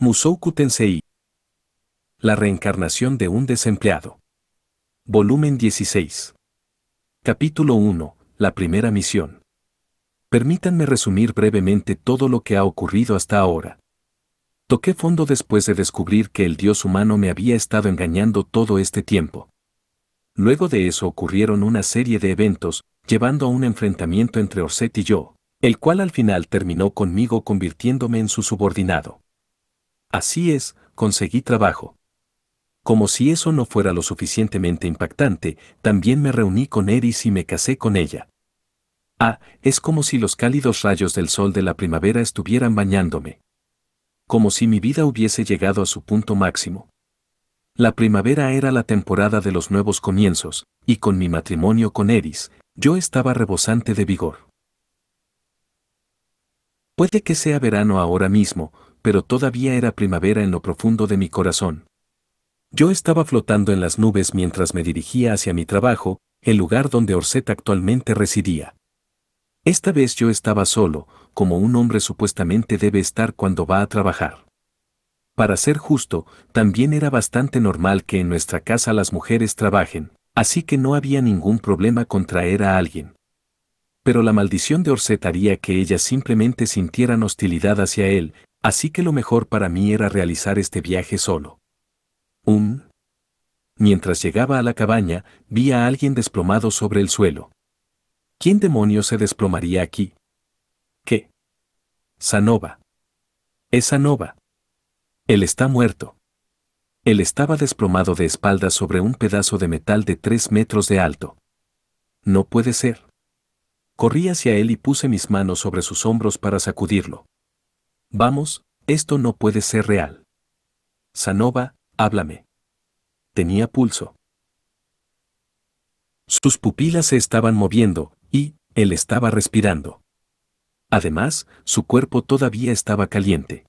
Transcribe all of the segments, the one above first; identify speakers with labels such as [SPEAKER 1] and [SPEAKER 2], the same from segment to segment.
[SPEAKER 1] Musouku Tensei. La reencarnación de un desempleado. Volumen 16. Capítulo 1. La primera misión. Permítanme resumir brevemente todo lo que ha ocurrido hasta ahora. Toqué fondo después de descubrir que el dios humano me había estado engañando todo este tiempo. Luego de eso ocurrieron una serie de eventos, llevando a un enfrentamiento entre Orset y yo, el cual al final terminó conmigo convirtiéndome en su subordinado. Así es, conseguí trabajo. Como si eso no fuera lo suficientemente impactante, también me reuní con Eris y me casé con ella. Ah, es como si los cálidos rayos del sol de la primavera estuvieran bañándome. Como si mi vida hubiese llegado a su punto máximo. La primavera era la temporada de los nuevos comienzos, y con mi matrimonio con Eris, yo estaba rebosante de vigor. Puede que sea verano ahora mismo, pero todavía era primavera en lo profundo de mi corazón. Yo estaba flotando en las nubes mientras me dirigía hacia mi trabajo, el lugar donde Orset actualmente residía. Esta vez yo estaba solo, como un hombre supuestamente debe estar cuando va a trabajar. Para ser justo, también era bastante normal que en nuestra casa las mujeres trabajen, así que no había ningún problema con traer a alguien. Pero la maldición de Orset haría que ellas simplemente sintieran hostilidad hacia él, Así que lo mejor para mí era realizar este viaje solo. Un. Um. Mientras llegaba a la cabaña, vi a alguien desplomado sobre el suelo. ¿Quién demonio se desplomaría aquí? ¿Qué? Sanova. Es Sanova. Él está muerto. Él estaba desplomado de espaldas sobre un pedazo de metal de tres metros de alto. No puede ser. Corrí hacia él y puse mis manos sobre sus hombros para sacudirlo. Vamos, esto no puede ser real. Sanova, háblame. Tenía pulso. Sus pupilas se estaban moviendo, y, él estaba respirando. Además, su cuerpo todavía estaba caliente.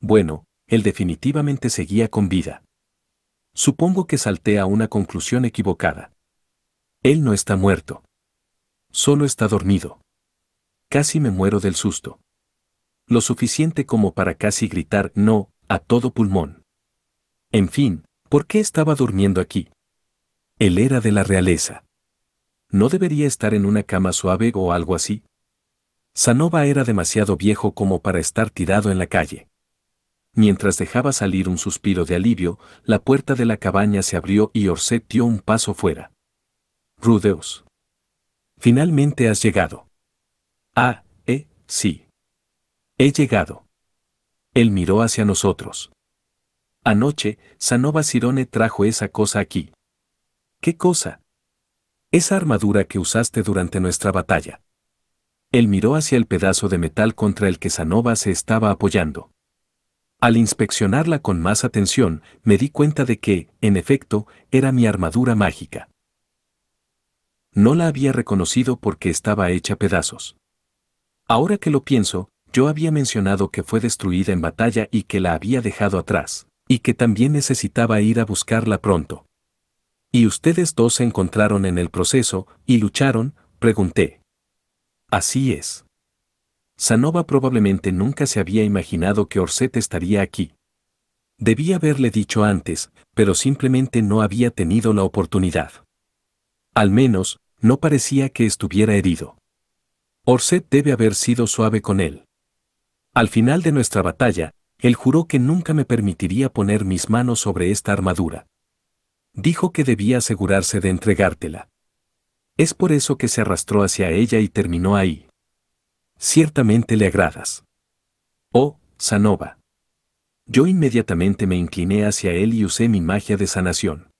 [SPEAKER 1] Bueno, él definitivamente seguía con vida. Supongo que salté a una conclusión equivocada. Él no está muerto. Solo está dormido. Casi me muero del susto lo suficiente como para casi gritar no, a todo pulmón. En fin, ¿por qué estaba durmiendo aquí? Él era de la realeza. ¿No debería estar en una cama suave o algo así? Sanova era demasiado viejo como para estar tirado en la calle. Mientras dejaba salir un suspiro de alivio, la puerta de la cabaña se abrió y Orset dio un paso fuera. Rudeus. Finalmente has llegado. Ah, eh, sí. He llegado. Él miró hacia nosotros. Anoche, Sanova Sirone trajo esa cosa aquí. ¿Qué cosa? Esa armadura que usaste durante nuestra batalla. Él miró hacia el pedazo de metal contra el que Sanova se estaba apoyando. Al inspeccionarla con más atención, me di cuenta de que, en efecto, era mi armadura mágica. No la había reconocido porque estaba hecha pedazos. Ahora que lo pienso, yo había mencionado que fue destruida en batalla y que la había dejado atrás, y que también necesitaba ir a buscarla pronto. ¿Y ustedes dos se encontraron en el proceso y lucharon? pregunté. Así es. Sanova probablemente nunca se había imaginado que Orset estaría aquí. Debía haberle dicho antes, pero simplemente no había tenido la oportunidad. Al menos, no parecía que estuviera herido. Orset debe haber sido suave con él. Al final de nuestra batalla, él juró que nunca me permitiría poner mis manos sobre esta armadura. Dijo que debía asegurarse de entregártela. Es por eso que se arrastró hacia ella y terminó ahí. Ciertamente le agradas. Oh, Zanova. Yo inmediatamente me incliné hacia él y usé mi magia de sanación.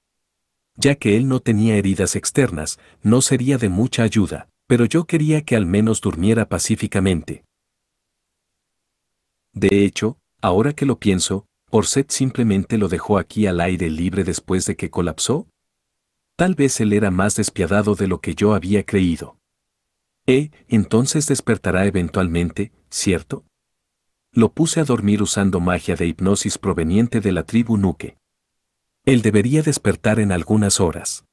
[SPEAKER 1] Ya que él no tenía heridas externas, no sería de mucha ayuda, pero yo quería que al menos durmiera pacíficamente. De hecho, ahora que lo pienso, Orset simplemente lo dejó aquí al aire libre después de que colapsó. Tal vez él era más despiadado de lo que yo había creído. Eh, entonces despertará eventualmente, ¿cierto? Lo puse a dormir usando magia de hipnosis proveniente de la tribu Nuke. Él debería despertar en algunas horas.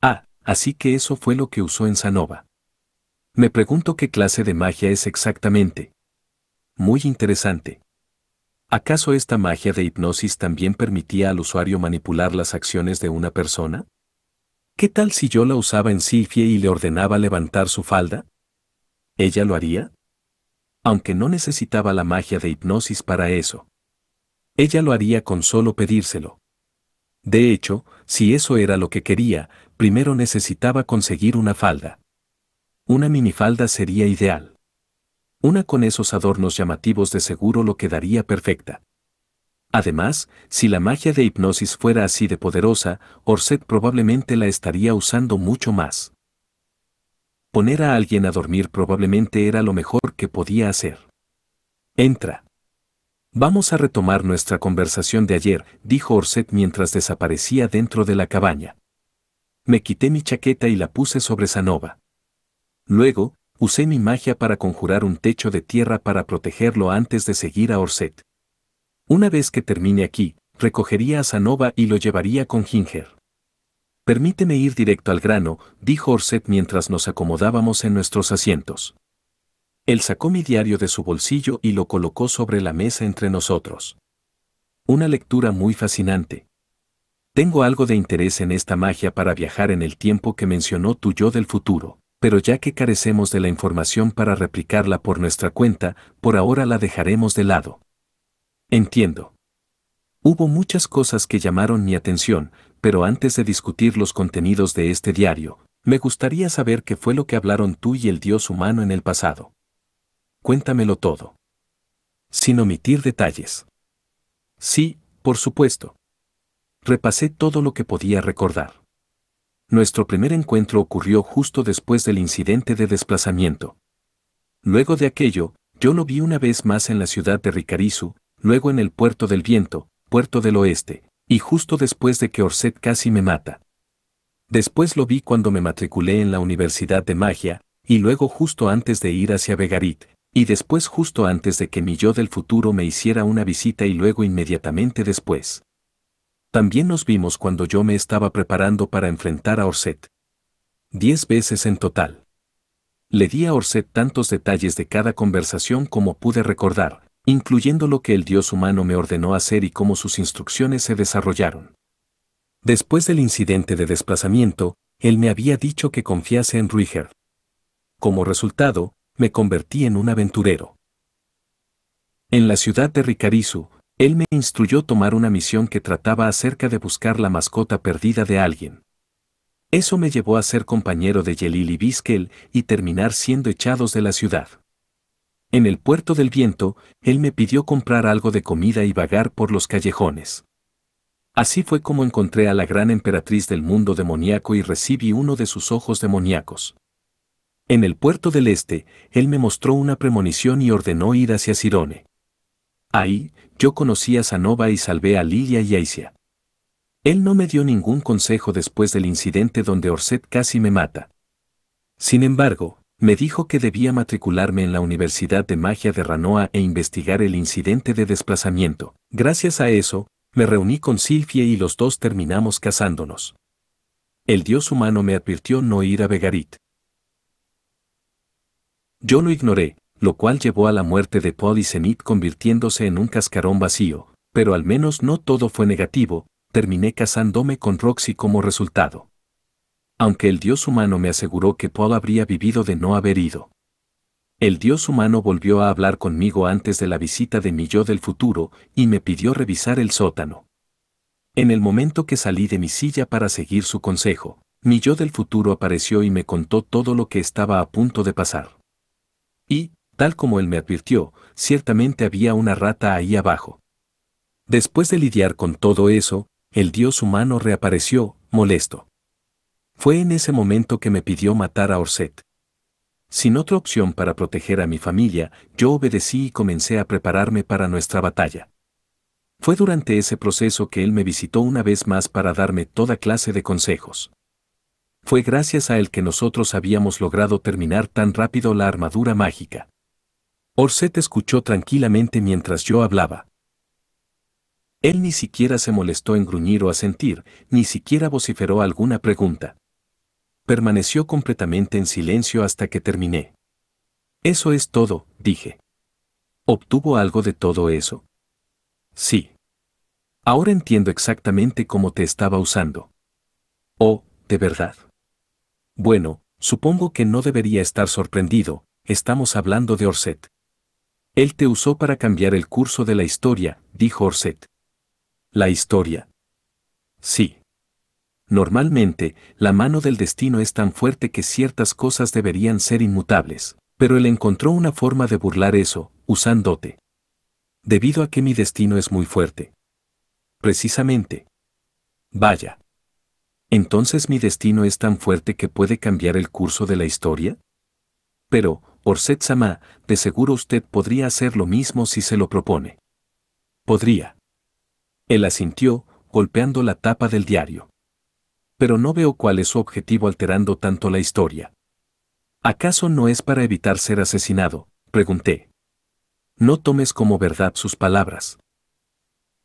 [SPEAKER 1] Ah, así que eso fue lo que usó en Sanova. Me pregunto qué clase de magia es exactamente, muy interesante. ¿Acaso esta magia de hipnosis también permitía al usuario manipular las acciones de una persona? ¿Qué tal si yo la usaba en Sifie y le ordenaba levantar su falda? ¿Ella lo haría? Aunque no necesitaba la magia de hipnosis para eso. Ella lo haría con solo pedírselo. De hecho, si eso era lo que quería, primero necesitaba conseguir una falda. Una minifalda sería ideal. Una con esos adornos llamativos de seguro lo quedaría perfecta. Además, si la magia de hipnosis fuera así de poderosa, Orset probablemente la estaría usando mucho más. Poner a alguien a dormir probablemente era lo mejor que podía hacer. Entra. Vamos a retomar nuestra conversación de ayer, dijo Orset mientras desaparecía dentro de la cabaña. Me quité mi chaqueta y la puse sobre Sanova. Luego, Usé mi magia para conjurar un techo de tierra para protegerlo antes de seguir a Orset. Una vez que termine aquí, recogería a Sanova y lo llevaría con Ginger. Permíteme ir directo al grano, dijo Orset mientras nos acomodábamos en nuestros asientos. Él sacó mi diario de su bolsillo y lo colocó sobre la mesa entre nosotros. Una lectura muy fascinante. Tengo algo de interés en esta magia para viajar en el tiempo que mencionó tu yo del futuro pero ya que carecemos de la información para replicarla por nuestra cuenta, por ahora la dejaremos de lado. Entiendo. Hubo muchas cosas que llamaron mi atención, pero antes de discutir los contenidos de este diario, me gustaría saber qué fue lo que hablaron tú y el Dios humano en el pasado. Cuéntamelo todo. Sin omitir detalles. Sí, por supuesto. Repasé todo lo que podía recordar. Nuestro primer encuentro ocurrió justo después del incidente de desplazamiento. Luego de aquello, yo lo vi una vez más en la ciudad de Ricarizu, luego en el puerto del viento, puerto del oeste, y justo después de que Orset casi me mata. Después lo vi cuando me matriculé en la Universidad de Magia, y luego justo antes de ir hacia Vegarit, y después justo antes de que mi yo del futuro me hiciera una visita y luego inmediatamente después. También nos vimos cuando yo me estaba preparando para enfrentar a Orset. Diez veces en total. Le di a Orset tantos detalles de cada conversación como pude recordar, incluyendo lo que el dios humano me ordenó hacer y cómo sus instrucciones se desarrollaron. Después del incidente de desplazamiento, él me había dicho que confiase en Ruiger. Como resultado, me convertí en un aventurero. En la ciudad de Ricarizu, él me instruyó tomar una misión que trataba acerca de buscar la mascota perdida de alguien. Eso me llevó a ser compañero de Yelil y Biskel y terminar siendo echados de la ciudad. En el puerto del viento, él me pidió comprar algo de comida y vagar por los callejones. Así fue como encontré a la gran emperatriz del mundo demoníaco y recibí uno de sus ojos demoníacos. En el puerto del este, él me mostró una premonición y ordenó ir hacia Sirone. Ahí, yo conocí a Sanova y salvé a Lilia y Aisia. Él no me dio ningún consejo después del incidente donde Orset casi me mata. Sin embargo, me dijo que debía matricularme en la Universidad de Magia de Ranoa e investigar el incidente de desplazamiento. Gracias a eso, me reuní con Silfie y los dos terminamos casándonos. El dios humano me advirtió no ir a Begarit. Yo lo ignoré, lo cual llevó a la muerte de Paul y Zenith convirtiéndose en un cascarón vacío, pero al menos no todo fue negativo, terminé casándome con Roxy como resultado. Aunque el dios humano me aseguró que Paul habría vivido de no haber ido. El dios humano volvió a hablar conmigo antes de la visita de mi yo del futuro y me pidió revisar el sótano. En el momento que salí de mi silla para seguir su consejo, mi yo del futuro apareció y me contó todo lo que estaba a punto de pasar. Y, tal como él me advirtió, ciertamente había una rata ahí abajo. Después de lidiar con todo eso, el dios humano reapareció, molesto. Fue en ese momento que me pidió matar a Orset. Sin otra opción para proteger a mi familia, yo obedecí y comencé a prepararme para nuestra batalla. Fue durante ese proceso que él me visitó una vez más para darme toda clase de consejos. Fue gracias a él que nosotros habíamos logrado terminar tan rápido la armadura mágica. Orset escuchó tranquilamente mientras yo hablaba. Él ni siquiera se molestó en gruñir o asentir, ni siquiera vociferó alguna pregunta. Permaneció completamente en silencio hasta que terminé. Eso es todo, dije. ¿Obtuvo algo de todo eso? Sí. Ahora entiendo exactamente cómo te estaba usando. Oh, de verdad. Bueno, supongo que no debería estar sorprendido, estamos hablando de Orset. Él te usó para cambiar el curso de la historia, dijo Orset. La historia. Sí. Normalmente, la mano del destino es tan fuerte que ciertas cosas deberían ser inmutables, pero él encontró una forma de burlar eso, usándote. Debido a que mi destino es muy fuerte. Precisamente. Vaya. Entonces mi destino es tan fuerte que puede cambiar el curso de la historia? Pero, Orset Sama, de seguro usted podría hacer lo mismo si se lo propone. Podría. Él asintió, golpeando la tapa del diario. Pero no veo cuál es su objetivo alterando tanto la historia. ¿Acaso no es para evitar ser asesinado? pregunté. No tomes como verdad sus palabras.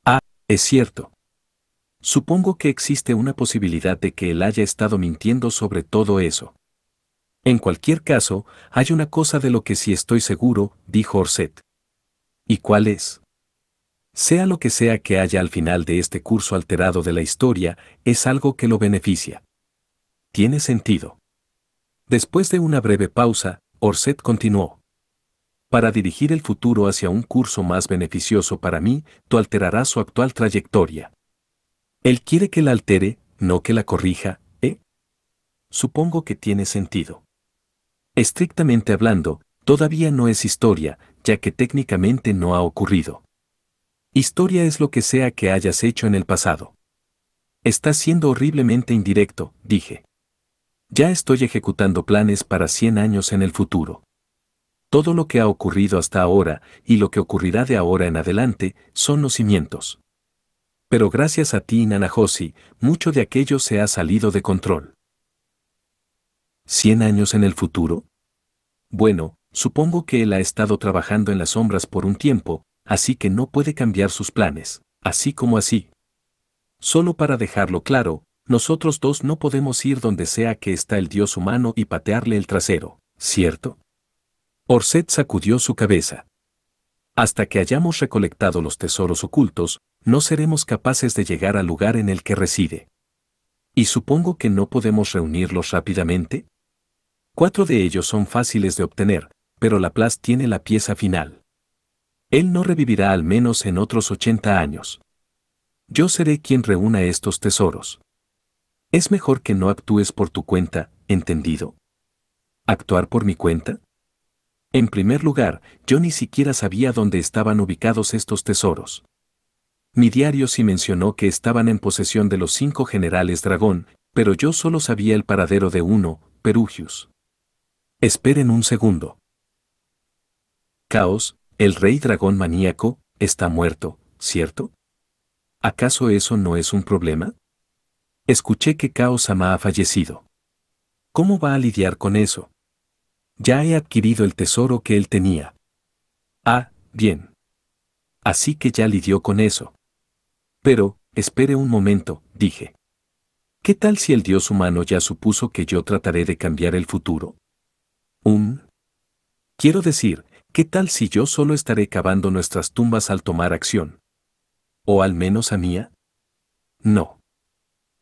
[SPEAKER 1] Ah, es cierto. Supongo que existe una posibilidad de que él haya estado mintiendo sobre todo eso. En cualquier caso, hay una cosa de lo que sí estoy seguro, dijo Orset. ¿Y cuál es? Sea lo que sea que haya al final de este curso alterado de la historia, es algo que lo beneficia. Tiene sentido. Después de una breve pausa, Orset continuó. Para dirigir el futuro hacia un curso más beneficioso para mí, tú alterarás su actual trayectoria. Él quiere que la altere, no que la corrija, ¿eh? Supongo que tiene sentido. Estrictamente hablando, todavía no es historia, ya que técnicamente no ha ocurrido. Historia es lo que sea que hayas hecho en el pasado. Estás siendo horriblemente indirecto, dije. Ya estoy ejecutando planes para 100 años en el futuro. Todo lo que ha ocurrido hasta ahora y lo que ocurrirá de ahora en adelante son los cimientos. Pero gracias a ti, Nanajosi, mucho de aquello se ha salido de control. ¿Cien años en el futuro? Bueno, supongo que él ha estado trabajando en las sombras por un tiempo, así que no puede cambiar sus planes, así como así. Solo para dejarlo claro, nosotros dos no podemos ir donde sea que está el dios humano y patearle el trasero, ¿cierto? Orset sacudió su cabeza. Hasta que hayamos recolectado los tesoros ocultos, no seremos capaces de llegar al lugar en el que reside. Y supongo que no podemos reunirlos rápidamente, Cuatro de ellos son fáciles de obtener, pero Laplace tiene la pieza final. Él no revivirá al menos en otros 80 años. Yo seré quien reúna estos tesoros. Es mejor que no actúes por tu cuenta, ¿entendido? ¿Actuar por mi cuenta? En primer lugar, yo ni siquiera sabía dónde estaban ubicados estos tesoros. Mi diario sí mencionó que estaban en posesión de los cinco generales dragón, pero yo solo sabía el paradero de uno, Perugius. Esperen un segundo. Caos, el rey dragón maníaco, está muerto, ¿cierto? ¿Acaso eso no es un problema? Escuché que Caos Ama ha fallecido. ¿Cómo va a lidiar con eso? Ya he adquirido el tesoro que él tenía. Ah, bien. Así que ya lidió con eso. Pero, espere un momento, dije. ¿Qué tal si el dios humano ya supuso que yo trataré de cambiar el futuro? Un Quiero decir, ¿qué tal si yo solo estaré cavando nuestras tumbas al tomar acción? ¿O al menos a mía? No.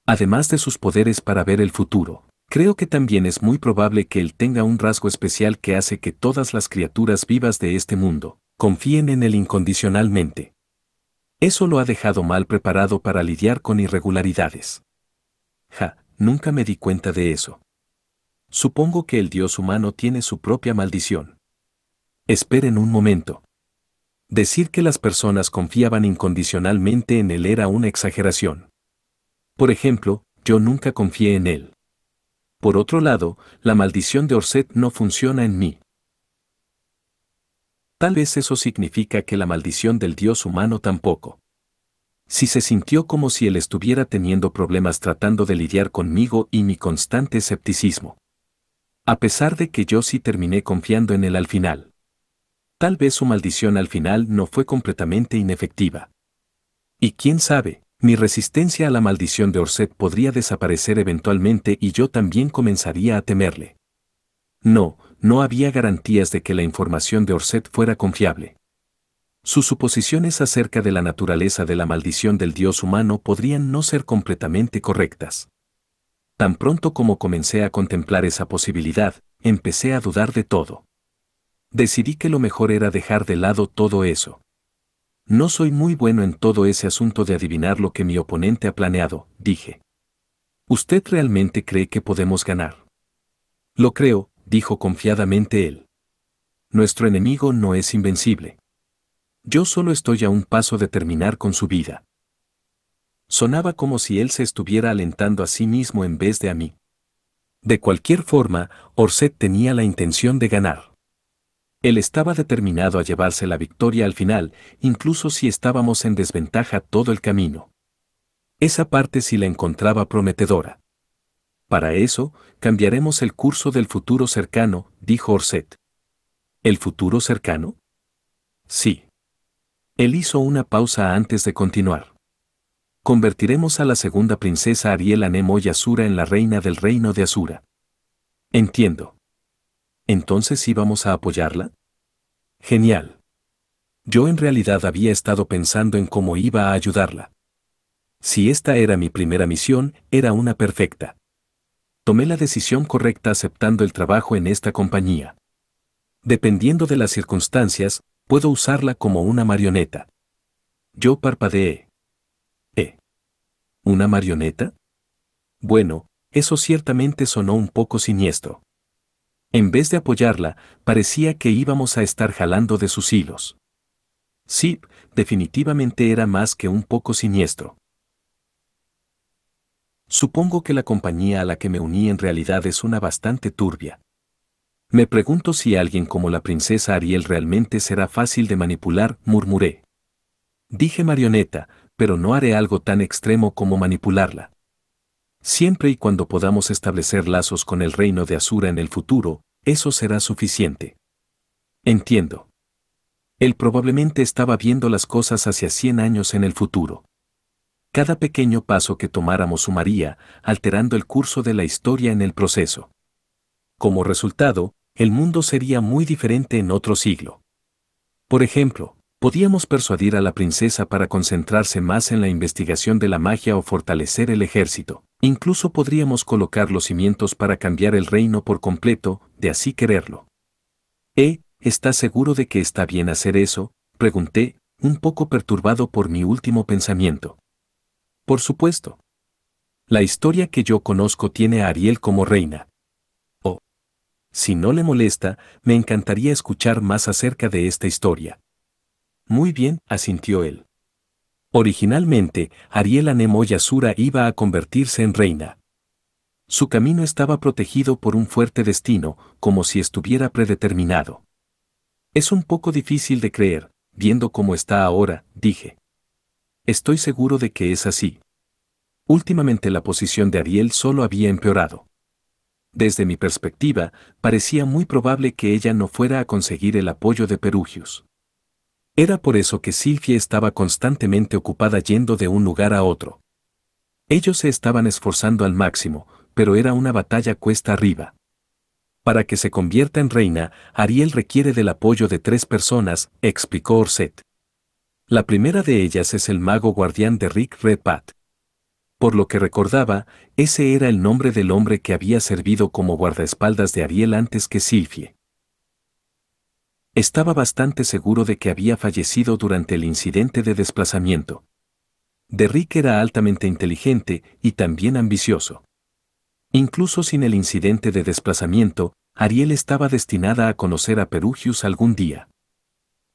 [SPEAKER 1] Además de sus poderes para ver el futuro, creo que también es muy probable que él tenga un rasgo especial que hace que todas las criaturas vivas de este mundo confíen en él incondicionalmente. Eso lo ha dejado mal preparado para lidiar con irregularidades. Ja, nunca me di cuenta de eso. Supongo que el Dios humano tiene su propia maldición. Esperen un momento. Decir que las personas confiaban incondicionalmente en él era una exageración. Por ejemplo, yo nunca confié en él. Por otro lado, la maldición de Orset no funciona en mí. Tal vez eso significa que la maldición del Dios humano tampoco. Si se sintió como si él estuviera teniendo problemas tratando de lidiar conmigo y mi constante escepticismo. A pesar de que yo sí terminé confiando en él al final. Tal vez su maldición al final no fue completamente inefectiva. Y quién sabe, mi resistencia a la maldición de Orset podría desaparecer eventualmente y yo también comenzaría a temerle. No, no había garantías de que la información de Orset fuera confiable. Sus suposiciones acerca de la naturaleza de la maldición del dios humano podrían no ser completamente correctas tan pronto como comencé a contemplar esa posibilidad, empecé a dudar de todo. Decidí que lo mejor era dejar de lado todo eso. No soy muy bueno en todo ese asunto de adivinar lo que mi oponente ha planeado, dije. ¿Usted realmente cree que podemos ganar? Lo creo, dijo confiadamente él. Nuestro enemigo no es invencible. Yo solo estoy a un paso de terminar con su vida. Sonaba como si él se estuviera alentando a sí mismo en vez de a mí. De cualquier forma, Orset tenía la intención de ganar. Él estaba determinado a llevarse la victoria al final, incluso si estábamos en desventaja todo el camino. Esa parte sí la encontraba prometedora. Para eso, cambiaremos el curso del futuro cercano, dijo Orset. ¿El futuro cercano? Sí. Él hizo una pausa antes de continuar convertiremos a la segunda princesa Ariel y Asura en la reina del reino de Asura. Entiendo. Entonces íbamos a apoyarla. Genial. Yo en realidad había estado pensando en cómo iba a ayudarla. Si esta era mi primera misión, era una perfecta. Tomé la decisión correcta aceptando el trabajo en esta compañía. Dependiendo de las circunstancias, puedo usarla como una marioneta. Yo parpadeé. ¿Una marioneta? Bueno, eso ciertamente sonó un poco siniestro. En vez de apoyarla, parecía que íbamos a estar jalando de sus hilos. Sí, definitivamente era más que un poco siniestro. Supongo que la compañía a la que me uní en realidad es una bastante turbia. Me pregunto si alguien como la princesa Ariel realmente será fácil de manipular, murmuré. Dije marioneta, pero no haré algo tan extremo como manipularla. Siempre y cuando podamos establecer lazos con el reino de Asura en el futuro, eso será suficiente. Entiendo. Él probablemente estaba viendo las cosas hacia 100 años en el futuro. Cada pequeño paso que tomáramos sumaría, alterando el curso de la historia en el proceso. Como resultado, el mundo sería muy diferente en otro siglo. Por ejemplo, podíamos persuadir a la princesa para concentrarse más en la investigación de la magia o fortalecer el ejército. Incluso podríamos colocar los cimientos para cambiar el reino por completo, de así quererlo. ¿Eh? ¿Estás seguro de que está bien hacer eso? Pregunté, un poco perturbado por mi último pensamiento. Por supuesto. La historia que yo conozco tiene a Ariel como reina. Oh. Si no le molesta, me encantaría escuchar más acerca de esta historia. Muy bien, asintió él. Originalmente, Ariel Nemo Yasura iba a convertirse en reina. Su camino estaba protegido por un fuerte destino, como si estuviera predeterminado. Es un poco difícil de creer, viendo cómo está ahora, dije. Estoy seguro de que es así. Últimamente la posición de Ariel solo había empeorado. Desde mi perspectiva, parecía muy probable que ella no fuera a conseguir el apoyo de Perugius. Era por eso que Silvia estaba constantemente ocupada yendo de un lugar a otro. Ellos se estaban esforzando al máximo, pero era una batalla cuesta arriba. Para que se convierta en reina, Ariel requiere del apoyo de tres personas, explicó Orset. La primera de ellas es el mago guardián de Rick Redpath. Por lo que recordaba, ese era el nombre del hombre que había servido como guardaespaldas de Ariel antes que Silvie. Estaba bastante seguro de que había fallecido durante el incidente de desplazamiento. Derrick era altamente inteligente y también ambicioso. Incluso sin el incidente de desplazamiento, Ariel estaba destinada a conocer a Perugius algún día.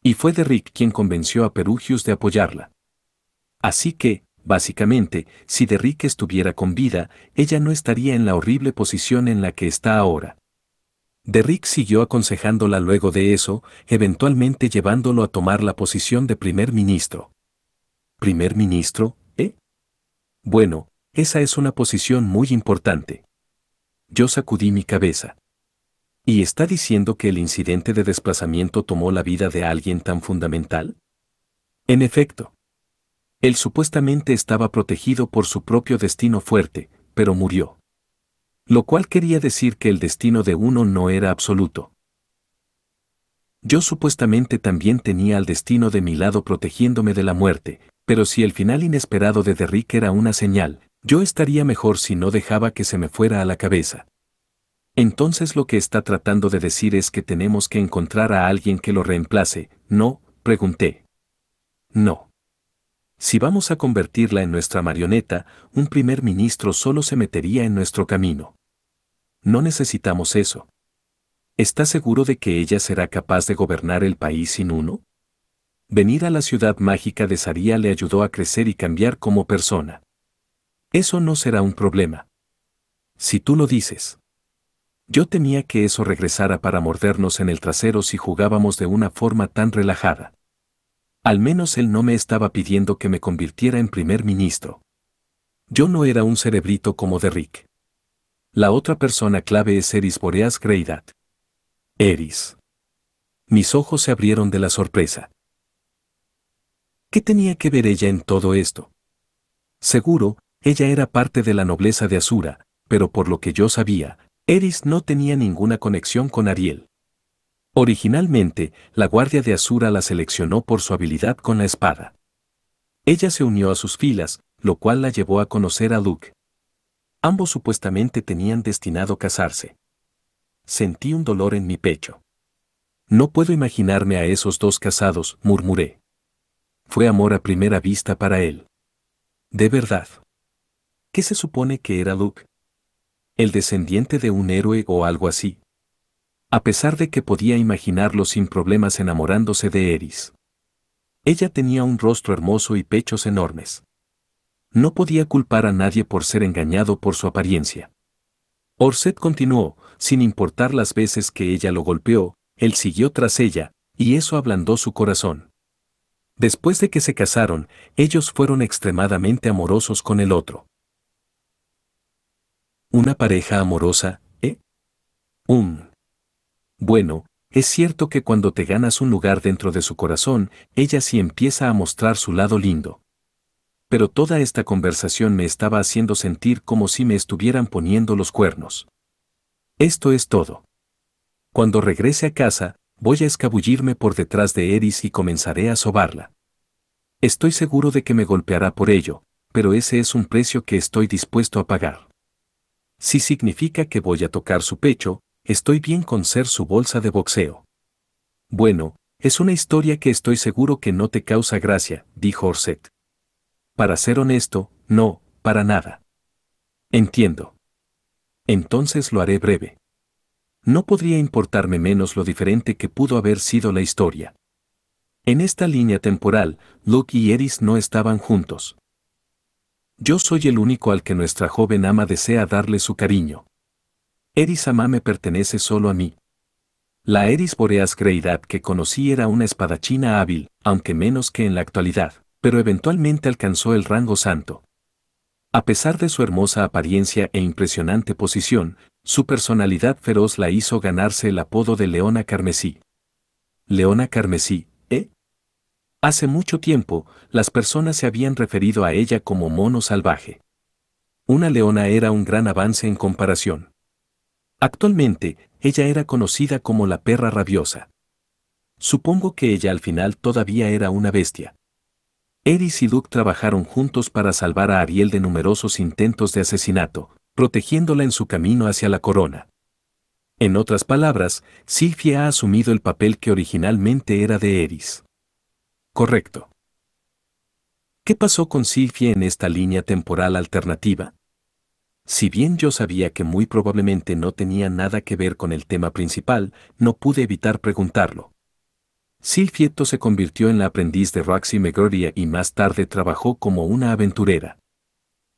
[SPEAKER 1] Y fue Derrick quien convenció a Perugius de apoyarla. Así que, básicamente, si Derrick estuviera con vida, ella no estaría en la horrible posición en la que está ahora. Derrick siguió aconsejándola luego de eso, eventualmente llevándolo a tomar la posición de primer ministro. ¿Primer ministro? ¿Eh? Bueno, esa es una posición muy importante. Yo sacudí mi cabeza. ¿Y está diciendo que el incidente de desplazamiento tomó la vida de alguien tan fundamental? En efecto. Él supuestamente estaba protegido por su propio destino fuerte, pero murió. Lo cual quería decir que el destino de uno no era absoluto. Yo supuestamente también tenía al destino de mi lado protegiéndome de la muerte, pero si el final inesperado de Derrick era una señal, yo estaría mejor si no dejaba que se me fuera a la cabeza. Entonces lo que está tratando de decir es que tenemos que encontrar a alguien que lo reemplace, ¿no? pregunté. No. Si vamos a convertirla en nuestra marioneta, un primer ministro solo se metería en nuestro camino. No necesitamos eso. ¿Estás seguro de que ella será capaz de gobernar el país sin uno? Venir a la ciudad mágica de Saría le ayudó a crecer y cambiar como persona. Eso no será un problema. Si tú lo dices. Yo temía que eso regresara para mordernos en el trasero si jugábamos de una forma tan relajada. Al menos él no me estaba pidiendo que me convirtiera en primer ministro. Yo no era un cerebrito como de Rick. La otra persona clave es Eris Boreas Greidat. Eris. Mis ojos se abrieron de la sorpresa. ¿Qué tenía que ver ella en todo esto? Seguro, ella era parte de la nobleza de Asura, pero por lo que yo sabía, Eris no tenía ninguna conexión con Ariel. Originalmente, la Guardia de Asura la seleccionó por su habilidad con la espada. Ella se unió a sus filas, lo cual la llevó a conocer a Luke. Ambos supuestamente tenían destinado casarse. Sentí un dolor en mi pecho. No puedo imaginarme a esos dos casados, murmuré. Fue amor a primera vista para él. De verdad. ¿Qué se supone que era Luke? ¿El descendiente de un héroe o algo así? a pesar de que podía imaginarlo sin problemas enamorándose de Eris. Ella tenía un rostro hermoso y pechos enormes. No podía culpar a nadie por ser engañado por su apariencia. Orset continuó, sin importar las veces que ella lo golpeó, él siguió tras ella, y eso ablandó su corazón. Después de que se casaron, ellos fueron extremadamente amorosos con el otro. Una pareja amorosa, ¿eh? Un bueno, es cierto que cuando te ganas un lugar dentro de su corazón, ella sí empieza a mostrar su lado lindo. Pero toda esta conversación me estaba haciendo sentir como si me estuvieran poniendo los cuernos. Esto es todo. Cuando regrese a casa, voy a escabullirme por detrás de Eris y comenzaré a sobarla. Estoy seguro de que me golpeará por ello, pero ese es un precio que estoy dispuesto a pagar. Si significa que voy a tocar su pecho, estoy bien con ser su bolsa de boxeo. Bueno, es una historia que estoy seguro que no te causa gracia, dijo Orset. Para ser honesto, no, para nada. Entiendo. Entonces lo haré breve. No podría importarme menos lo diferente que pudo haber sido la historia. En esta línea temporal, Luke y Eris no estaban juntos. Yo soy el único al que nuestra joven ama desea darle su cariño. Eris me pertenece solo a mí. La Eris Boreas Greidad que conocí era una espadachina hábil, aunque menos que en la actualidad, pero eventualmente alcanzó el rango santo. A pesar de su hermosa apariencia e impresionante posición, su personalidad feroz la hizo ganarse el apodo de Leona Carmesí. Leona Carmesí, ¿eh? Hace mucho tiempo, las personas se habían referido a ella como mono salvaje. Una leona era un gran avance en comparación. Actualmente, ella era conocida como la perra rabiosa. Supongo que ella al final todavía era una bestia. Eris y Luke trabajaron juntos para salvar a Ariel de numerosos intentos de asesinato, protegiéndola en su camino hacia la corona. En otras palabras, Silvia ha asumido el papel que originalmente era de Eris. Correcto. ¿Qué pasó con Sylvie en esta línea temporal alternativa? Si bien yo sabía que muy probablemente no tenía nada que ver con el tema principal, no pude evitar preguntarlo. Silfietto se convirtió en la aprendiz de Roxy Megoria y más tarde trabajó como una aventurera.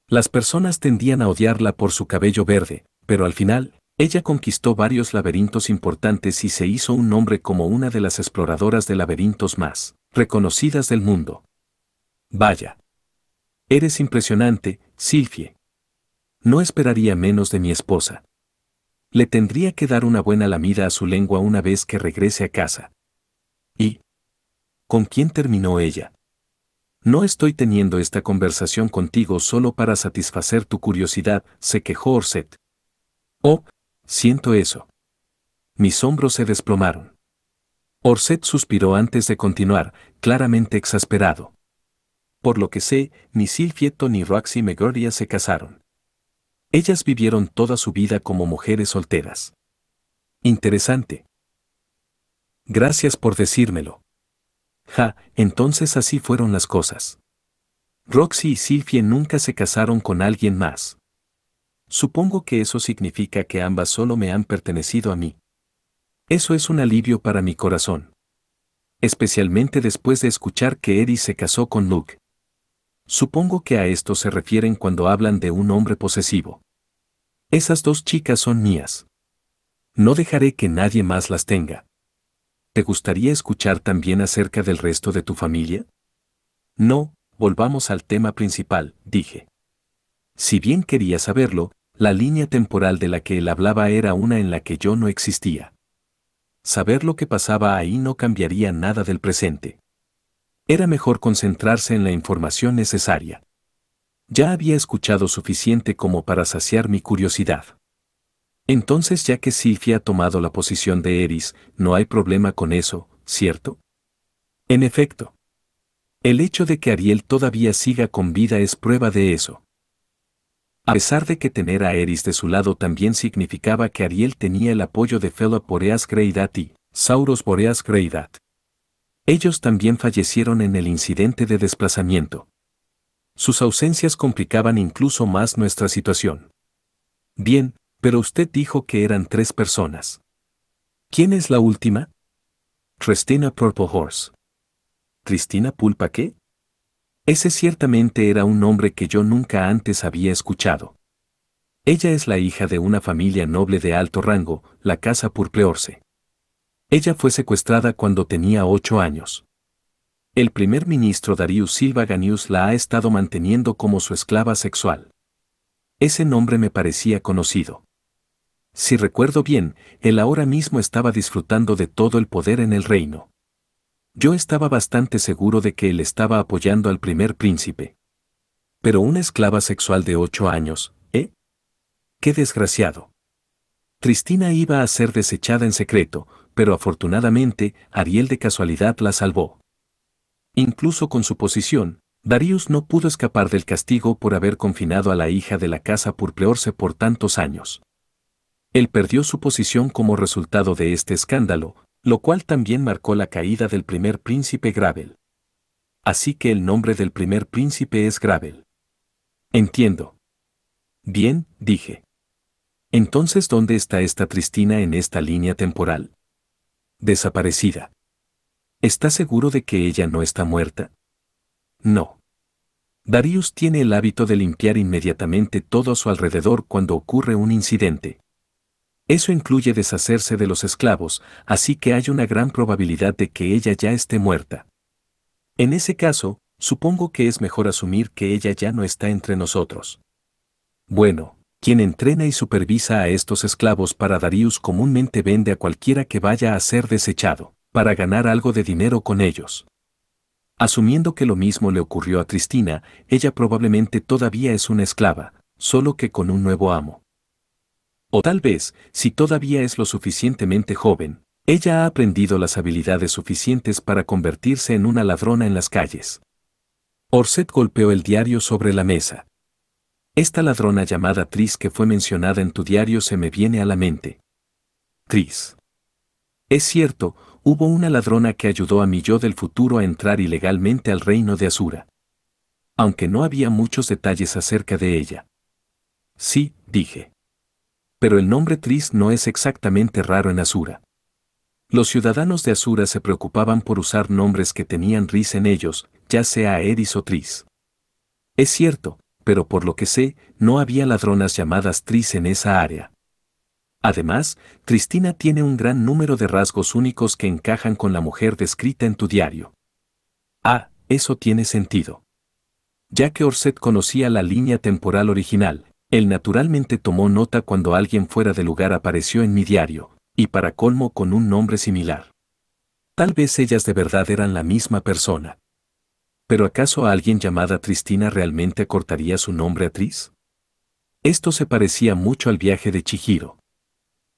[SPEAKER 1] Las personas tendían a odiarla por su cabello verde, pero al final, ella conquistó varios laberintos importantes y se hizo un nombre como una de las exploradoras de laberintos más reconocidas del mundo. Vaya. Eres impresionante, Silfie. No esperaría menos de mi esposa. Le tendría que dar una buena lamida a su lengua una vez que regrese a casa. ¿Y? ¿Con quién terminó ella? No estoy teniendo esta conversación contigo solo para satisfacer tu curiosidad, se quejó Orset. Oh, siento eso. Mis hombros se desplomaron. Orset suspiró antes de continuar, claramente exasperado. Por lo que sé, ni Silfietto ni Roxy Megoria se casaron. Ellas vivieron toda su vida como mujeres solteras. Interesante. Gracias por decírmelo. Ja, entonces así fueron las cosas. Roxy y Sylvie nunca se casaron con alguien más. Supongo que eso significa que ambas solo me han pertenecido a mí. Eso es un alivio para mi corazón. Especialmente después de escuchar que Eddie se casó con Luke. Supongo que a esto se refieren cuando hablan de un hombre posesivo. Esas dos chicas son mías. No dejaré que nadie más las tenga. ¿Te gustaría escuchar también acerca del resto de tu familia? No, volvamos al tema principal, dije. Si bien quería saberlo, la línea temporal de la que él hablaba era una en la que yo no existía. Saber lo que pasaba ahí no cambiaría nada del presente. Era mejor concentrarse en la información necesaria. Ya había escuchado suficiente como para saciar mi curiosidad. Entonces ya que Sifi ha tomado la posición de Eris, no hay problema con eso, ¿cierto? En efecto. El hecho de que Ariel todavía siga con vida es prueba de eso. A pesar de que tener a Eris de su lado también significaba que Ariel tenía el apoyo de Fellow Boreas Greidat y Sauros Boreas Greidat. Ellos también fallecieron en el incidente de desplazamiento. Sus ausencias complicaban incluso más nuestra situación. Bien, pero usted dijo que eran tres personas. ¿Quién es la última? Christina Purple Horse. ¿Cristina Pulpa qué? Ese ciertamente era un nombre que yo nunca antes había escuchado. Ella es la hija de una familia noble de alto rango, la Casa Purple Ella fue secuestrada cuando tenía ocho años. El primer ministro Darius Silva Ganius la ha estado manteniendo como su esclava sexual. Ese nombre me parecía conocido. Si recuerdo bien, él ahora mismo estaba disfrutando de todo el poder en el reino. Yo estaba bastante seguro de que él estaba apoyando al primer príncipe. Pero una esclava sexual de ocho años, ¿eh? ¡Qué desgraciado! Cristina iba a ser desechada en secreto, pero afortunadamente Ariel de casualidad la salvó. Incluso con su posición, Darius no pudo escapar del castigo por haber confinado a la hija de la casa Purpleorce por tantos años. Él perdió su posición como resultado de este escándalo, lo cual también marcó la caída del primer príncipe Gravel. Así que el nombre del primer príncipe es Gravel. Entiendo. Bien, dije. Entonces, ¿dónde está esta Tristina en esta línea temporal? Desaparecida. ¿Está seguro de que ella no está muerta? No. Darius tiene el hábito de limpiar inmediatamente todo a su alrededor cuando ocurre un incidente. Eso incluye deshacerse de los esclavos, así que hay una gran probabilidad de que ella ya esté muerta. En ese caso, supongo que es mejor asumir que ella ya no está entre nosotros. Bueno, quien entrena y supervisa a estos esclavos para Darius comúnmente vende a cualquiera que vaya a ser desechado para ganar algo de dinero con ellos. Asumiendo que lo mismo le ocurrió a Cristina, ella probablemente todavía es una esclava, solo que con un nuevo amo. O tal vez, si todavía es lo suficientemente joven, ella ha aprendido las habilidades suficientes para convertirse en una ladrona en las calles. Orset golpeó el diario sobre la mesa. Esta ladrona llamada Tris que fue mencionada en tu diario se me viene a la mente. Tris. Es cierto, hubo una ladrona que ayudó a mi yo del futuro a entrar ilegalmente al reino de Asura. Aunque no había muchos detalles acerca de ella. Sí, dije. Pero el nombre Tris no es exactamente raro en Asura. Los ciudadanos de Asura se preocupaban por usar nombres que tenían ris en ellos, ya sea Eris o Tris. Es cierto, pero por lo que sé, no había ladronas llamadas Tris en esa área. Además, Cristina tiene un gran número de rasgos únicos que encajan con la mujer descrita en tu diario. Ah, eso tiene sentido. Ya que Orset conocía la línea temporal original, él naturalmente tomó nota cuando alguien fuera de lugar apareció en mi diario, y para colmo con un nombre similar. Tal vez ellas de verdad eran la misma persona. ¿Pero acaso alguien llamada Cristina realmente acortaría su nombre a Tris? Esto se parecía mucho al viaje de Chihiro,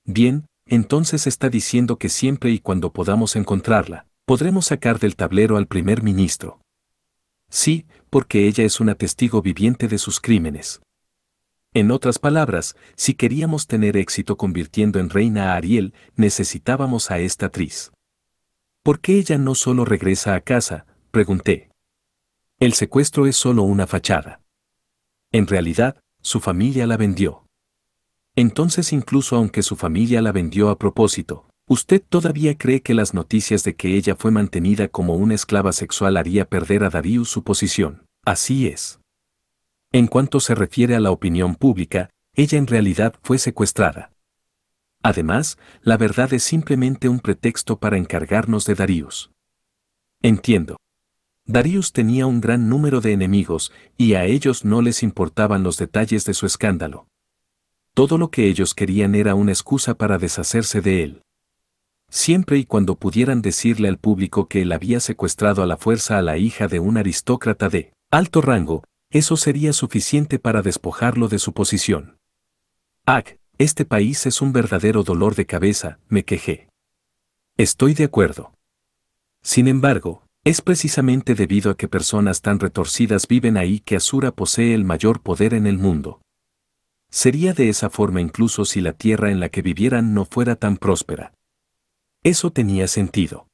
[SPEAKER 1] Bien, entonces está diciendo que siempre y cuando podamos encontrarla, podremos sacar del tablero al primer ministro. Sí, porque ella es una testigo viviente de sus crímenes. En otras palabras, si queríamos tener éxito convirtiendo en reina a Ariel, necesitábamos a esta actriz. ¿Por qué ella no solo regresa a casa? pregunté. El secuestro es solo una fachada. En realidad, su familia la vendió. Entonces incluso aunque su familia la vendió a propósito, ¿usted todavía cree que las noticias de que ella fue mantenida como una esclava sexual haría perder a Darius su posición? Así es. En cuanto se refiere a la opinión pública, ella en realidad fue secuestrada. Además, la verdad es simplemente un pretexto para encargarnos de Darius. Entiendo. Darius tenía un gran número de enemigos y a ellos no les importaban los detalles de su escándalo. Todo lo que ellos querían era una excusa para deshacerse de él. Siempre y cuando pudieran decirle al público que él había secuestrado a la fuerza a la hija de un aristócrata de alto rango, eso sería suficiente para despojarlo de su posición. Ag, este país es un verdadero dolor de cabeza, me quejé. Estoy de acuerdo. Sin embargo, es precisamente debido a que personas tan retorcidas viven ahí que Asura posee el mayor poder en el mundo. Sería de esa forma incluso si la tierra en la que vivieran no fuera tan próspera. Eso tenía sentido.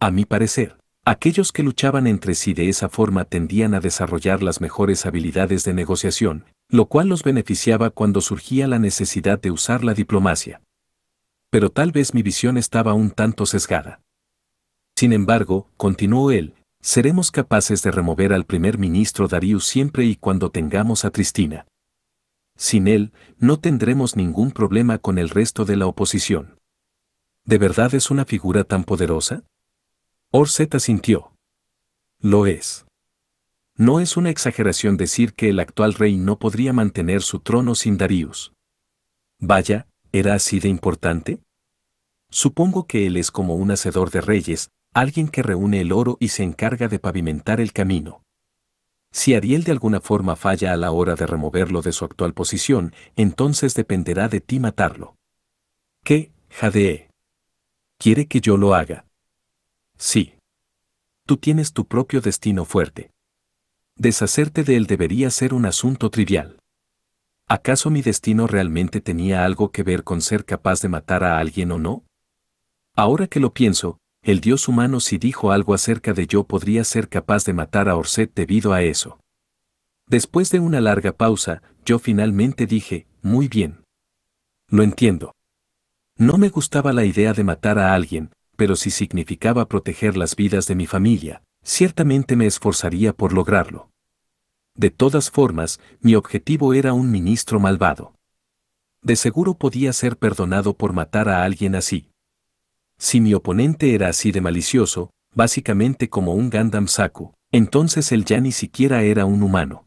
[SPEAKER 1] A mi parecer, aquellos que luchaban entre sí de esa forma tendían a desarrollar las mejores habilidades de negociación, lo cual los beneficiaba cuando surgía la necesidad de usar la diplomacia. Pero tal vez mi visión estaba un tanto sesgada. Sin embargo, continuó él, seremos capaces de remover al primer ministro Darío siempre y cuando tengamos a Tristina. Sin él, no tendremos ningún problema con el resto de la oposición. ¿De verdad es una figura tan poderosa? Orseta sintió. Lo es. No es una exageración decir que el actual rey no podría mantener su trono sin Darius. Vaya, ¿era así de importante? Supongo que él es como un hacedor de reyes, alguien que reúne el oro y se encarga de pavimentar el camino. Si Ariel de alguna forma falla a la hora de removerlo de su actual posición, entonces dependerá de ti matarlo. ¿Qué, Jade? ¿Quiere que yo lo haga? Sí. Tú tienes tu propio destino fuerte. Deshacerte de él debería ser un asunto trivial. ¿Acaso mi destino realmente tenía algo que ver con ser capaz de matar a alguien o no? Ahora que lo pienso, el dios humano si dijo algo acerca de yo podría ser capaz de matar a Orset debido a eso. Después de una larga pausa, yo finalmente dije, muy bien. Lo entiendo. No me gustaba la idea de matar a alguien, pero si significaba proteger las vidas de mi familia, ciertamente me esforzaría por lograrlo. De todas formas, mi objetivo era un ministro malvado. De seguro podía ser perdonado por matar a alguien así. Si mi oponente era así de malicioso, básicamente como un Gandam Saku, entonces él ya ni siquiera era un humano.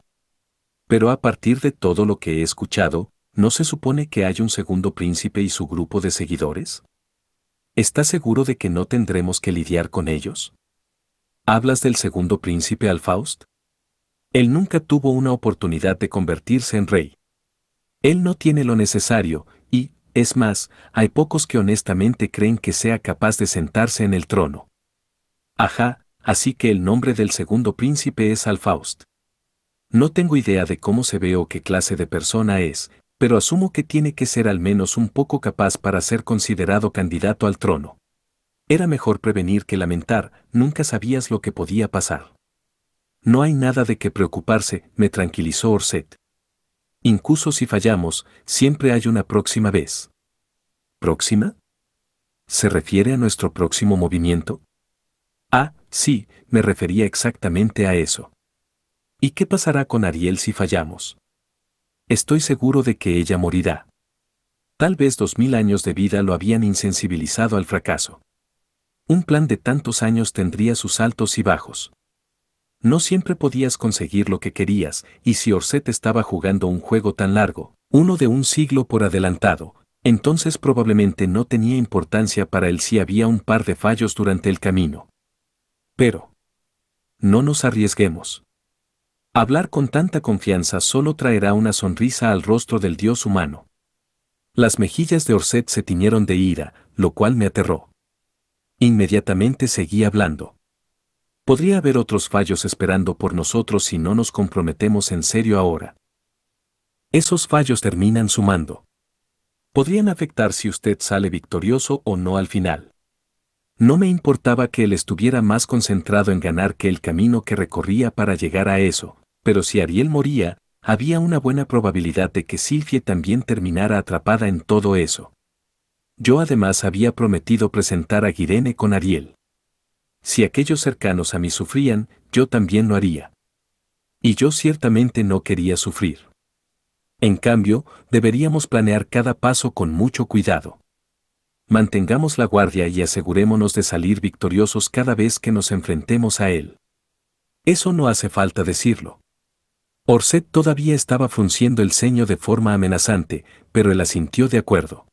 [SPEAKER 1] Pero a partir de todo lo que he escuchado, ¿no se supone que hay un segundo príncipe y su grupo de seguidores? ¿Estás seguro de que no tendremos que lidiar con ellos? ¿Hablas del segundo príncipe Alfaust? Él nunca tuvo una oportunidad de convertirse en rey. Él no tiene lo necesario, es más, hay pocos que honestamente creen que sea capaz de sentarse en el trono. Ajá, así que el nombre del segundo príncipe es Alfaust. No tengo idea de cómo se ve o qué clase de persona es, pero asumo que tiene que ser al menos un poco capaz para ser considerado candidato al trono. Era mejor prevenir que lamentar, nunca sabías lo que podía pasar. No hay nada de qué preocuparse, me tranquilizó Orset. Incluso si fallamos, siempre hay una próxima vez. ¿Próxima? ¿Se refiere a nuestro próximo movimiento? Ah, sí, me refería exactamente a eso. ¿Y qué pasará con Ariel si fallamos? Estoy seguro de que ella morirá. Tal vez dos mil años de vida lo habían insensibilizado al fracaso. Un plan de tantos años tendría sus altos y bajos no siempre podías conseguir lo que querías, y si Orset estaba jugando un juego tan largo, uno de un siglo por adelantado, entonces probablemente no tenía importancia para él si había un par de fallos durante el camino. Pero, no nos arriesguemos. Hablar con tanta confianza solo traerá una sonrisa al rostro del dios humano. Las mejillas de Orset se tiñeron de ira, lo cual me aterró. Inmediatamente seguí hablando. Podría haber otros fallos esperando por nosotros si no nos comprometemos en serio ahora. Esos fallos terminan sumando. Podrían afectar si usted sale victorioso o no al final. No me importaba que él estuviera más concentrado en ganar que el camino que recorría para llegar a eso, pero si Ariel moría, había una buena probabilidad de que Silfie también terminara atrapada en todo eso. Yo además había prometido presentar a Guirene con Ariel. Si aquellos cercanos a mí sufrían, yo también lo haría. Y yo ciertamente no quería sufrir. En cambio, deberíamos planear cada paso con mucho cuidado. Mantengamos la guardia y asegurémonos de salir victoriosos cada vez que nos enfrentemos a él. Eso no hace falta decirlo. Orset todavía estaba frunciendo el ceño de forma amenazante, pero él asintió de acuerdo.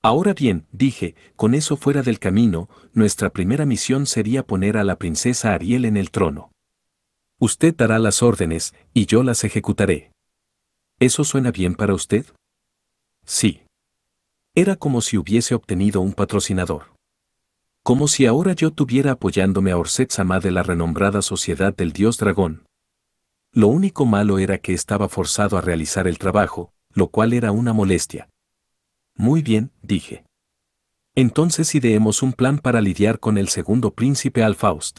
[SPEAKER 1] Ahora bien, dije, con eso fuera del camino, nuestra primera misión sería poner a la princesa Ariel en el trono. Usted dará las órdenes, y yo las ejecutaré. ¿Eso suena bien para usted? Sí. Era como si hubiese obtenido un patrocinador. Como si ahora yo tuviera apoyándome a Orset Sama de la renombrada Sociedad del Dios Dragón. Lo único malo era que estaba forzado a realizar el trabajo, lo cual era una molestia, muy bien, dije. Entonces ideemos un plan para lidiar con el segundo príncipe Al Faust.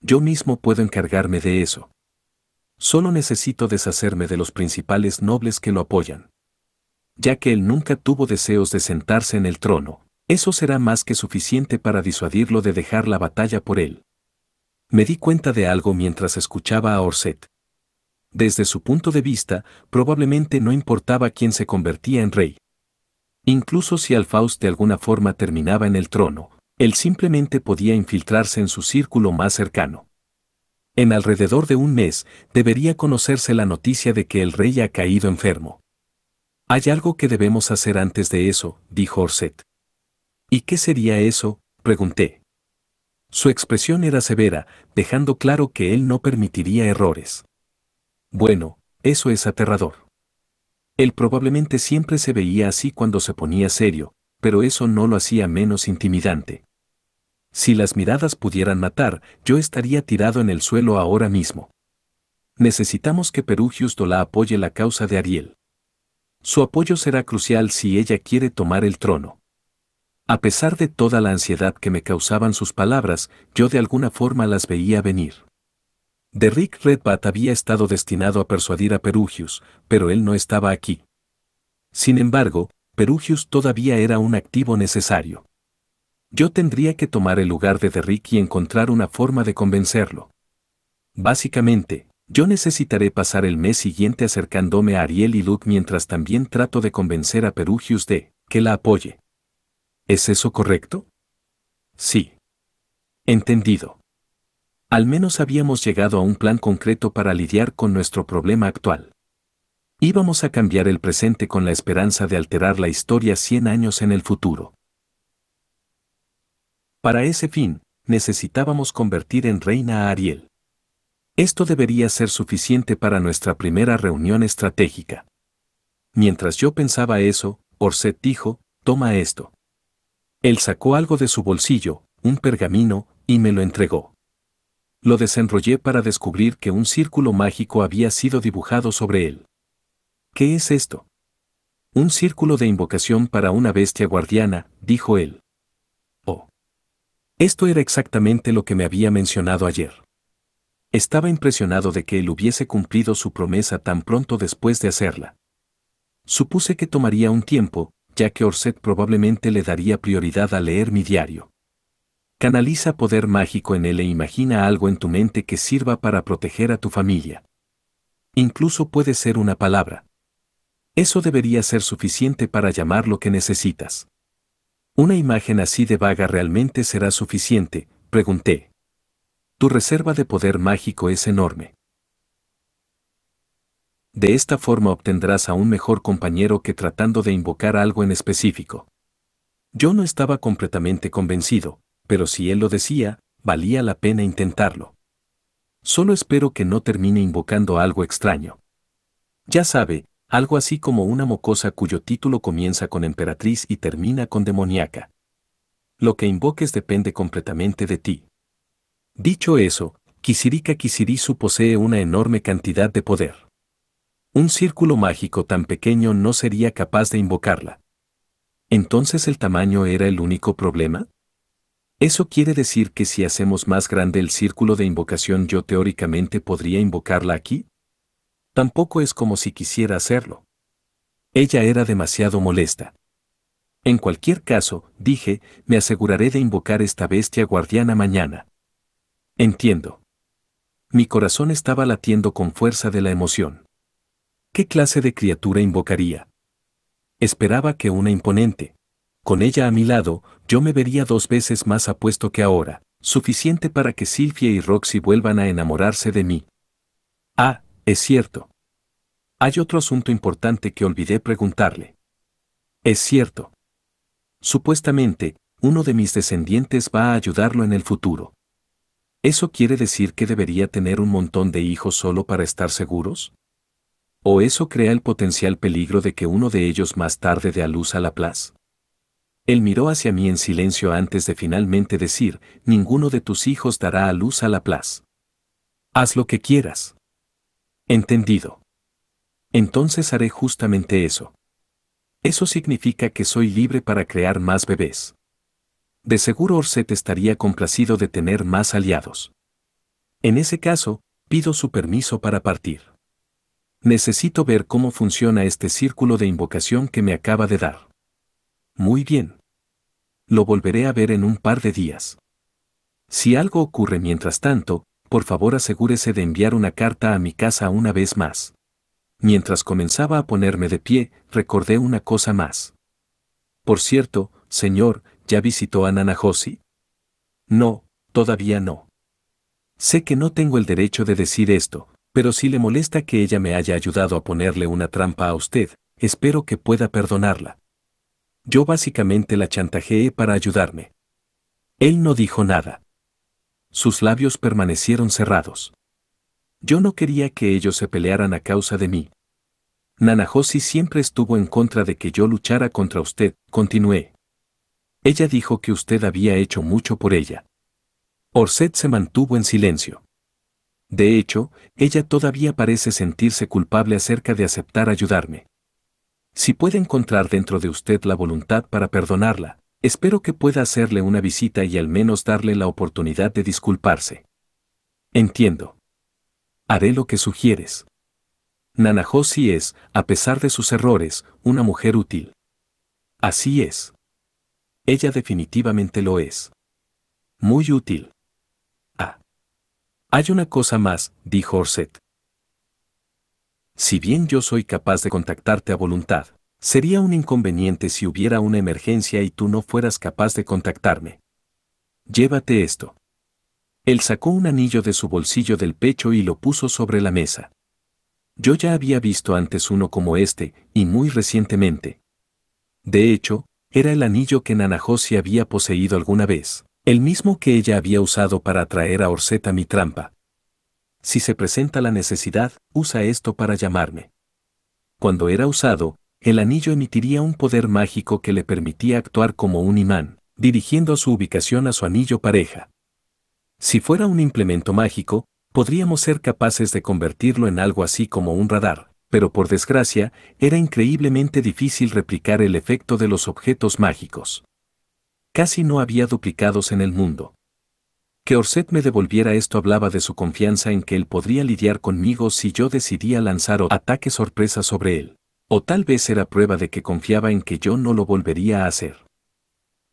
[SPEAKER 1] Yo mismo puedo encargarme de eso. Solo necesito deshacerme de los principales nobles que lo apoyan. Ya que él nunca tuvo deseos de sentarse en el trono, eso será más que suficiente para disuadirlo de dejar la batalla por él. Me di cuenta de algo mientras escuchaba a Orset. Desde su punto de vista, probablemente no importaba quién se convertía en rey. Incluso si Alfaust de alguna forma terminaba en el trono, él simplemente podía infiltrarse en su círculo más cercano. En alrededor de un mes debería conocerse la noticia de que el rey ha caído enfermo. Hay algo que debemos hacer antes de eso, dijo Orset. ¿Y qué sería eso? pregunté. Su expresión era severa, dejando claro que él no permitiría errores. Bueno, eso es aterrador. Él probablemente siempre se veía así cuando se ponía serio, pero eso no lo hacía menos intimidante. Si las miradas pudieran matar, yo estaría tirado en el suelo ahora mismo. Necesitamos que Perugius la apoye la causa de Ariel. Su apoyo será crucial si ella quiere tomar el trono. A pesar de toda la ansiedad que me causaban sus palabras, yo de alguna forma las veía venir. Derrick Rick Redpath había estado destinado a persuadir a Perugius, pero él no estaba aquí. Sin embargo, Perugius todavía era un activo necesario. Yo tendría que tomar el lugar de Derrick y encontrar una forma de convencerlo. Básicamente, yo necesitaré pasar el mes siguiente acercándome a Ariel y Luke mientras también trato de convencer a Perugius de que la apoye. ¿Es eso correcto? Sí. Entendido. Al menos habíamos llegado a un plan concreto para lidiar con nuestro problema actual. Íbamos a cambiar el presente con la esperanza de alterar la historia 100 años en el futuro. Para ese fin, necesitábamos convertir en reina a Ariel. Esto debería ser suficiente para nuestra primera reunión estratégica. Mientras yo pensaba eso, Orset dijo, toma esto. Él sacó algo de su bolsillo, un pergamino, y me lo entregó lo desenrollé para descubrir que un círculo mágico había sido dibujado sobre él. ¿Qué es esto? Un círculo de invocación para una bestia guardiana, dijo él. Oh. Esto era exactamente lo que me había mencionado ayer. Estaba impresionado de que él hubiese cumplido su promesa tan pronto después de hacerla. Supuse que tomaría un tiempo, ya que Orset probablemente le daría prioridad a leer mi diario. Canaliza poder mágico en él e imagina algo en tu mente que sirva para proteger a tu familia. Incluso puede ser una palabra. Eso debería ser suficiente para llamar lo que necesitas. ¿Una imagen así de vaga realmente será suficiente? Pregunté. Tu reserva de poder mágico es enorme. De esta forma obtendrás a un mejor compañero que tratando de invocar algo en específico. Yo no estaba completamente convencido, pero si él lo decía, valía la pena intentarlo. Solo espero que no termine invocando algo extraño. Ya sabe, algo así como una mocosa cuyo título comienza con emperatriz y termina con demoníaca. Lo que invoques depende completamente de ti. Dicho eso, Kisirika Kisirisu posee una enorme cantidad de poder. Un círculo mágico tan pequeño no sería capaz de invocarla. ¿Entonces el tamaño era el único problema? Eso quiere decir que si hacemos más grande el círculo de invocación yo teóricamente podría invocarla aquí. Tampoco es como si quisiera hacerlo. Ella era demasiado molesta. En cualquier caso, dije, me aseguraré de invocar esta bestia guardiana mañana. Entiendo. Mi corazón estaba latiendo con fuerza de la emoción. ¿Qué clase de criatura invocaría? Esperaba que una imponente, con ella a mi lado, yo me vería dos veces más apuesto que ahora, suficiente para que Silvia y Roxy vuelvan a enamorarse de mí. Ah, es cierto. Hay otro asunto importante que olvidé preguntarle. Es cierto. Supuestamente, uno de mis descendientes va a ayudarlo en el futuro. ¿Eso quiere decir que debería tener un montón de hijos solo para estar seguros? ¿O eso crea el potencial peligro de que uno de ellos más tarde dé a luz a la plaza? Él miró hacia mí en silencio antes de finalmente decir, ninguno de tus hijos dará a luz a la plaza. Haz lo que quieras. Entendido. Entonces haré justamente eso. Eso significa que soy libre para crear más bebés. De seguro Orset estaría complacido de tener más aliados. En ese caso, pido su permiso para partir. Necesito ver cómo funciona este círculo de invocación que me acaba de dar. Muy bien lo volveré a ver en un par de días. Si algo ocurre mientras tanto, por favor asegúrese de enviar una carta a mi casa una vez más. Mientras comenzaba a ponerme de pie, recordé una cosa más. Por cierto, señor, ¿ya visitó a Nana Josie? No, todavía no. Sé que no tengo el derecho de decir esto, pero si le molesta que ella me haya ayudado a ponerle una trampa a usted, espero que pueda perdonarla yo básicamente la chantajeé para ayudarme. Él no dijo nada. Sus labios permanecieron cerrados. Yo no quería que ellos se pelearan a causa de mí. Nanajosi siempre estuvo en contra de que yo luchara contra usted, continué. Ella dijo que usted había hecho mucho por ella. Orset se mantuvo en silencio. De hecho, ella todavía parece sentirse culpable acerca de aceptar ayudarme. Si puede encontrar dentro de usted la voluntad para perdonarla, espero que pueda hacerle una visita y al menos darle la oportunidad de disculparse. Entiendo. Haré lo que sugieres. Nanajosi es, a pesar de sus errores, una mujer útil. Así es. Ella definitivamente lo es. Muy útil. Ah. Hay una cosa más, dijo Orset. Si bien yo soy capaz de contactarte a voluntad, sería un inconveniente si hubiera una emergencia y tú no fueras capaz de contactarme. Llévate esto. Él sacó un anillo de su bolsillo del pecho y lo puso sobre la mesa. Yo ya había visto antes uno como este, y muy recientemente. De hecho, era el anillo que se había poseído alguna vez, el mismo que ella había usado para atraer a Orseta mi trampa, si se presenta la necesidad, usa esto para llamarme. Cuando era usado, el anillo emitiría un poder mágico que le permitía actuar como un imán, dirigiendo su ubicación a su anillo pareja. Si fuera un implemento mágico, podríamos ser capaces de convertirlo en algo así como un radar, pero por desgracia, era increíblemente difícil replicar el efecto de los objetos mágicos. Casi no había duplicados en el mundo, que Orset me devolviera esto hablaba de su confianza en que él podría lidiar conmigo si yo decidía lanzar ataque sorpresa sobre él. O tal vez era prueba de que confiaba en que yo no lo volvería a hacer.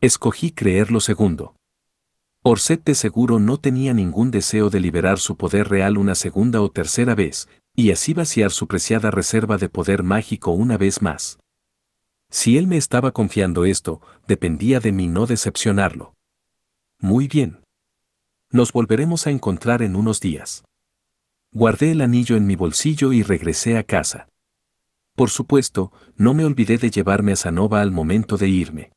[SPEAKER 1] Escogí creer lo segundo. Orset de seguro no tenía ningún deseo de liberar su poder real una segunda o tercera vez, y así vaciar su preciada reserva de poder mágico una vez más. Si él me estaba confiando esto, dependía de mí no decepcionarlo. Muy bien. Nos volveremos a encontrar en unos días. Guardé el anillo en mi bolsillo y regresé a casa. Por supuesto, no me olvidé de llevarme a Zanova al momento de irme.